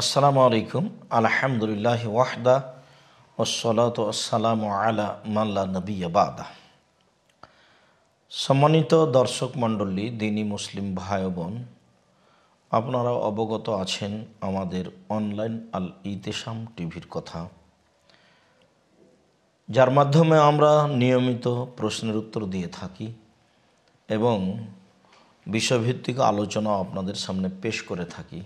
আসসালামু আলাইকুম আলহামদুলিল্লাহ ওয়াহদা ওসলাত আসসালাম আলা মাল্লা নবী বাদা সম্মানিত দর্শক মণ্ডলী দিনী মুসলিম ভাই বোন আপনারা অবগত আছেন আমাদের অনলাইন আল ইতেসাম টিভির কথা যার মাধ্যমে আমরা নিয়মিত প্রশ্নের উত্তর দিয়ে থাকি এবং বিষয়ভিত্তিক আলোচনা আপনাদের সামনে পেশ করে থাকি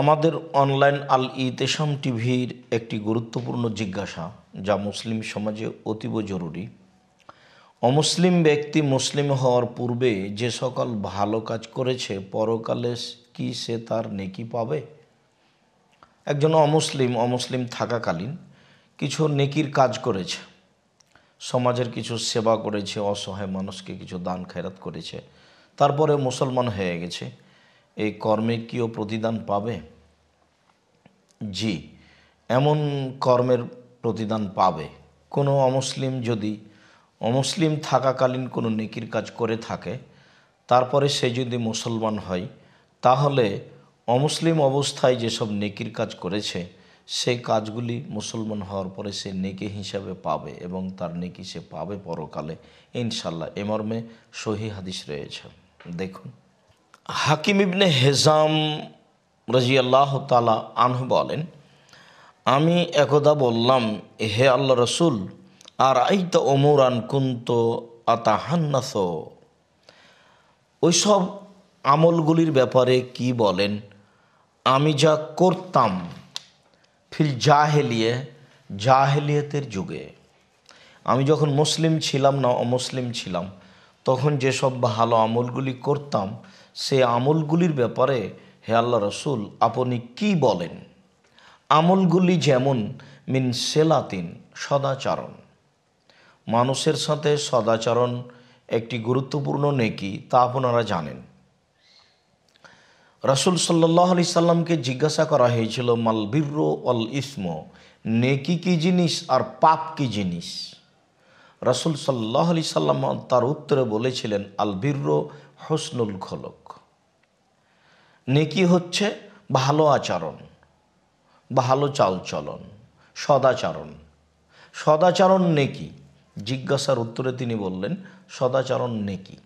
আমাদের অনলাইন আল ইতেশাম টিভির একটি গুরুত্বপূর্ণ জিজ্ঞাসা যা মুসলিম সমাজে অতীব জরুরি অমুসলিম ব্যক্তি মুসলিম হওয়ার পূর্বে যে সকল ভালো কাজ করেছে পরকালে কি সে তার নেকি পাবে একজন অমুসলিম অমুসলিম থাকাকালীন কিছু নেকির কাজ করেছে সমাজের কিছু সেবা করেছে অসহায় মানুষকে কিছু দান খেরাত করেছে তারপরে মুসলমান হয়ে গেছে এই কর্মে কিও প্রতিদান পাবে জি এমন কর্মের প্রতিদান পাবে কোনো অমুসলিম যদি অমুসলিম থাকাকালীন কোনো নেকির কাজ করে থাকে তারপরে সে যদি মুসলমান হয় তাহলে অমুসলিম অবস্থায় যেসব নেকির কাজ করেছে সেই কাজগুলি মুসলমান হওয়ার পরে সে নেকি হিসাবে পাবে এবং তার নেকি সে পাবে পরকালে ইনশাল্লাহ এমর্মে সহি হাদিস রয়েছে দেখুন হাকিম ইবনে হেজাম রাজি আল্লাহ তালা আনহু বলেন আমি একদা বললাম হে আল্লাহ রসুল আর আই তো অমর আন কুন্ত আতাহান্নাস ওইসব আমলগুলির ব্যাপারে কি বলেন আমি যা করতাম ফির জাহেলিয়ে জাহেলিয়তের যুগে আমি যখন মুসলিম ছিলাম না অমুসলিম ছিলাম তখন যেসব ভালো আমলগুলি করতাম সে আমলগুলির ব্যাপারে হে আল্লাহ রসুল আপনি কি বলেন আমলগুলি যেমন মিন সেলাতিন সদাচারণ মানুষের সাথে সদাচরণ একটি গুরুত্বপূর্ণ নেকি তা আপনারা জানেন রসুল সাল্লাহ আলি সাল্লামকে জিজ্ঞাসা করা হয়েছিল মালবির্র অল ইসম নেকি কি জিনিস আর পাপ কি জিনিস রসুল সাল্লাহ আলি সাল্লাম তার উত্তরে বলেছিলেন আলবির হসনুল খলক নেকি হচ্ছে ভালো আচরণ ভালো চালচলন সদাচরণ সদাচরণ নেকি জিজ্ঞাসার উত্তরে তিনি বললেন সদাচরণ নেকি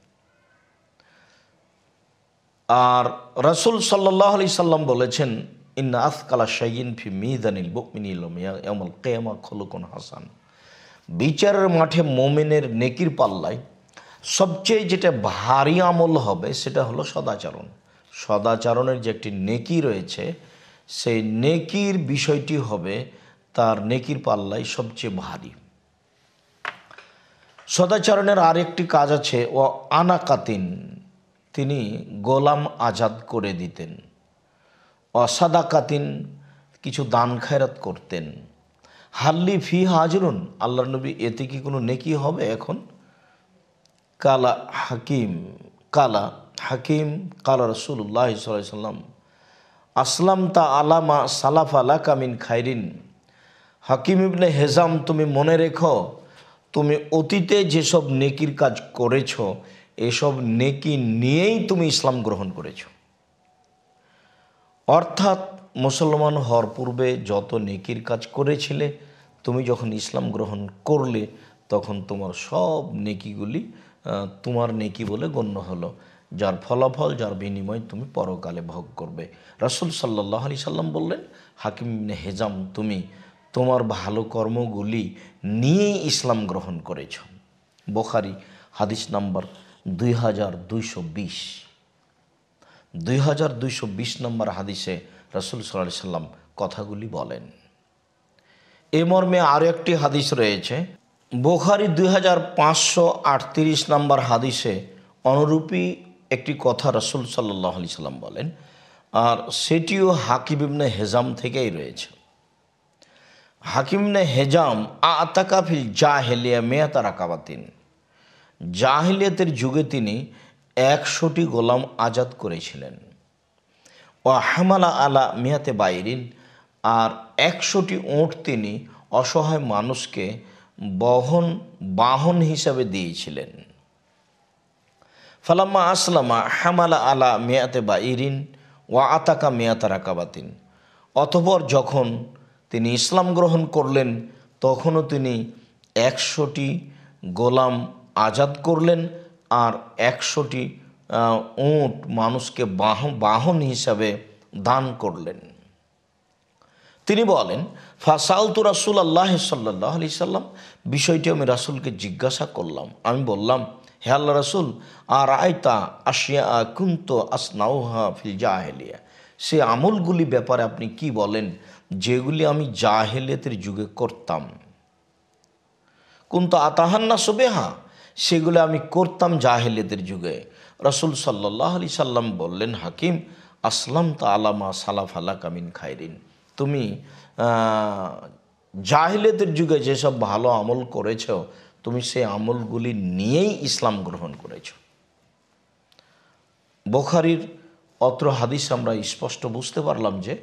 আর রসুল সাল্লাহ আলি সাল্লাম বলেছেন ইন্না আসকালা শাইন ফি মিদানিল বকমিনিল ইয়ামল কেয়ামা খলুকুন হাসান বিচারের মাঠে মোমেনের নেকির পাল্লায় সবচেয়ে যেটা ভারী আমল হবে সেটা হলো সদাচরণ সদাচরণের যে একটি নেকি রয়েছে সেই নেকির বিষয়টি হবে তার নেকির পাল্লায় সবচেয়ে ভারী সদাচরণের আরেকটি কাজ আছে ও আনাকাতিন তিনি গোলাম আজাদ করে দিতেন অসাদাকাতিন কিছু দান খায়রাত করতেন হাল্লি ফি হাজরুন আল্লাহ নবী এতে কি কোনো নেকি হবে এখন কালা হাকিম কালা হাকিম কালা রসুল্লাহ সাল্লাম আসলাম তা আলামা সালাফ আলা কামিন খাইরিন হাকিম ইবনে হেজাম তুমি মনে রেখো তুমি অতীতে যেসব নেকির কাজ করেছ এসব নেকি নিয়েই তুমি ইসলাম গ্রহণ করেছ অর্থাৎ মুসলমান হওয়ার পূর্বে যত নেকির কাজ করেছিলে তুমি যখন ইসলাম গ্রহণ করলে তখন তোমার সব নেকিগুলি তোমার নেকি বলে গণ্য হলো যার ফলাফল যার বিনিময় তুমি পরকালে ভোগ করবে রাসুল সাল্লাহ আলি সাল্লাম বললেন হাকিম হেজাম তুমি তোমার ভালো কর্মগুলি নিয়ে ইসলাম গ্রহণ করেছ বোখারি হাদিস নাম্বার দুই হাজার দুইশো বিশ দুই হাজার দুইশো বিশ নম্বর হাদিসে রসুল সাল্লাহ সাল্লাম কথাগুলি বলেন এ মর্মে আরও একটি হাদিস রয়েছে বোখারি দুই হাজার পাঁচশো নম্বর হাদিসে অনুরূপী একটি কথা রসুল সাল্লাহ আলি সাল্লাম বলেন আর সেটিও হাকিম হেজাম থেকেই রয়েছে হাকিমনে হেজাম আতাকাফিল জাহেলিয়া মেয়াতারা কাবাতিন জাহেলিয়াতের যুগে তিনি একশোটি গোলাম আজাদ করেছিলেন ও হামালা আলা মিয়াতে বাইরিন আর একশোটি ওঁট তিনি অসহায় মানুষকে বহন বাহন হিসাবে দিয়েছিলেন ফালাম্মা আসলামা হামালা আলা মেয়াতে বা ইরিন ওয়া আতাকা তার রাকাবাতিন অতপর যখন তিনি ইসলাম গ্রহণ করলেন তখনও তিনি একশোটি গোলাম আজাদ করলেন আর একশোটি উঁট মানুষকে বাহন হিসাবে দান করলেন তিনি বলেন তু রাসুল আল্লাহ সাল্লাহ আলি সাল্লাম বিষয়টি আমি রাসুলকে জিজ্ঞাসা করলাম আমি বললাম হে আল্লাহ রাসুল আর আয়তা আশিয়া কুন্ত আসনাউহা ফিল জাহেলিয়া সে আমলগুলি ব্যাপারে আপনি কি বলেন যেগুলি আমি জাহেলিয়াতের যুগে করতাম কুন্ত আতাহান্না সুবেহা সেগুলো আমি করতাম জাহেলেদের যুগে রসুল সাল্লাহ আলি সাল্লাম বললেন হাকিম আসলাম তা আলামা সালাফ আলা কামিন খাইরিন তুমি জাহিলেদের যুগে যেসব ভালো আমল করেছ তুমি সেই আমলগুলি নিয়েই ইসলাম গ্রহণ করেছ বোখারির অত্র হাদিস আমরা স্পষ্ট বুঝতে পারলাম যে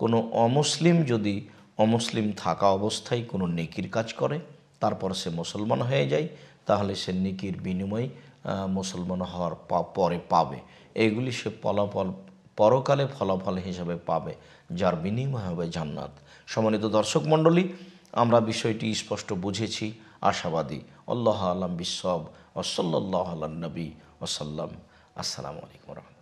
কোনো অমুসলিম যদি অমুসলিম থাকা অবস্থায় কোনো নেকির কাজ করে তারপর সে মুসলমান হয়ে যায় তাহলে সে নিকির বিনিময় মুসলমান হওয়ার পরে পাবে এগুলি সে ফলাফল পরকালে ফলাফল হিসাবে পাবে যার বিনিময় হবে জান্নাত সম্মানিত দর্শক মণ্ডলী আমরা বিষয়টি স্পষ্ট বুঝেছি আশাবাদী আল্লাহ আলম বিশ্বব সাল্লাহ আল্লাহ নবী ওসাল্লাম আসসালামু আলাইকুম রহমতুল্লাহ